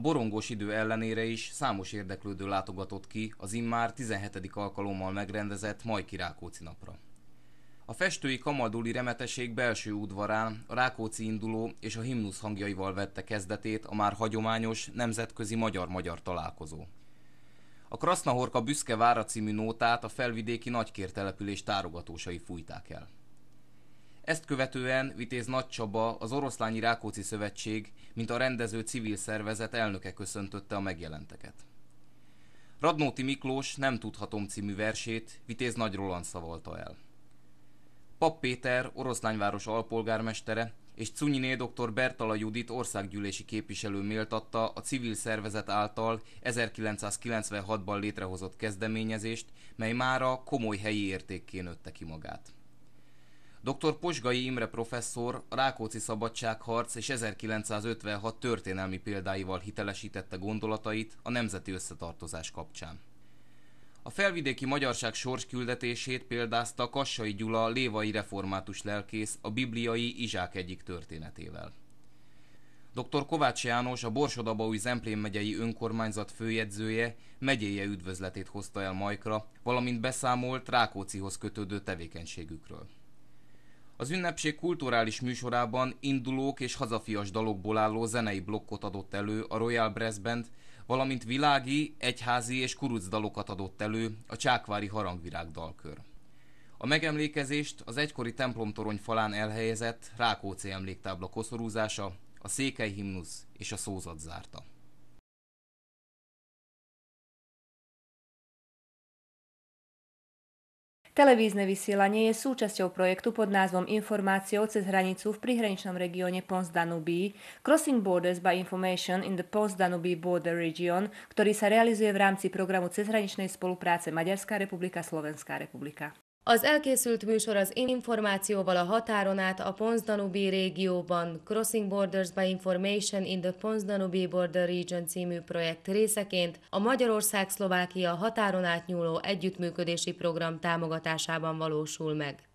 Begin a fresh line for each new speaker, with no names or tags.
A borongós idő ellenére is számos érdeklődő látogatott ki az immár 17. alkalommal megrendezett Majki Rákóczi napra. A festői kamalduli remeteség belső udvarán a Rákóczi induló és a himnusz hangjaival vette kezdetét a már hagyományos nemzetközi magyar-magyar találkozó. A Krasznahorka büszke vára című nótát a felvidéki nagykértelepülés tárogatósai fújták el. Ezt követően Vitéz Nagy Csaba, az Oroszlányi Rákóczi Szövetség, mint a rendező civil szervezet elnöke köszöntötte a megjelenteket. Radnóti Miklós Nem tudhatom című versét Vitéz Nagy Roland szavalta el. Pap Péter, Oroszlányváros alpolgármestere, és Cunyiné dr. Bertala Judit országgyűlési képviselő méltatta a civil szervezet által 1996-ban létrehozott kezdeményezést, mely mára komoly helyi értékként nőtte ki magát. Dr. Posgai Imre professzor a Rákóczi Szabadságharc és 1956 történelmi példáival hitelesítette gondolatait a nemzeti összetartozás kapcsán. A felvidéki magyarság sors küldetését példázta Kassai Gyula lévai református lelkész a bibliai Izsák egyik történetével. Dr. Kovács János, a Borsodabaúj Zemplén megyei önkormányzat főjegyzője megyéje üdvözletét hozta el Majkra, valamint beszámolt Rákócihoz kötődő tevékenységükről. Az ünnepség kulturális műsorában indulók és hazafias dalokból álló zenei blokkot adott elő a Royal Brass Band, valamint világi, egyházi és kuruc dalokat adott elő a Csákvári Harangvirág dalkör. A megemlékezést az egykori templomtorony falán elhelyezett Rákóczi emléktábla koszorúzása, a székely himnusz és a szózat zárta. Televízne vysielanie je súčasťou projektu pod názvom Informáciou cez hranicu v prihraničnom regióne Ponce danubí Crossing Borders by Information in the Ponce danubí Border Region, ktorý sa realizuje v rámci programu cezhraničnej spolupráce Maďarská republika Slovenská republika. Az elkészült műsor az információval a határon át a Ponsdanubi régióban Crossing Borders by Information in the Ponsdanubi Border Region című projekt részeként a Magyarország-Szlovákia határon átnyúló együttműködési program támogatásában valósul meg.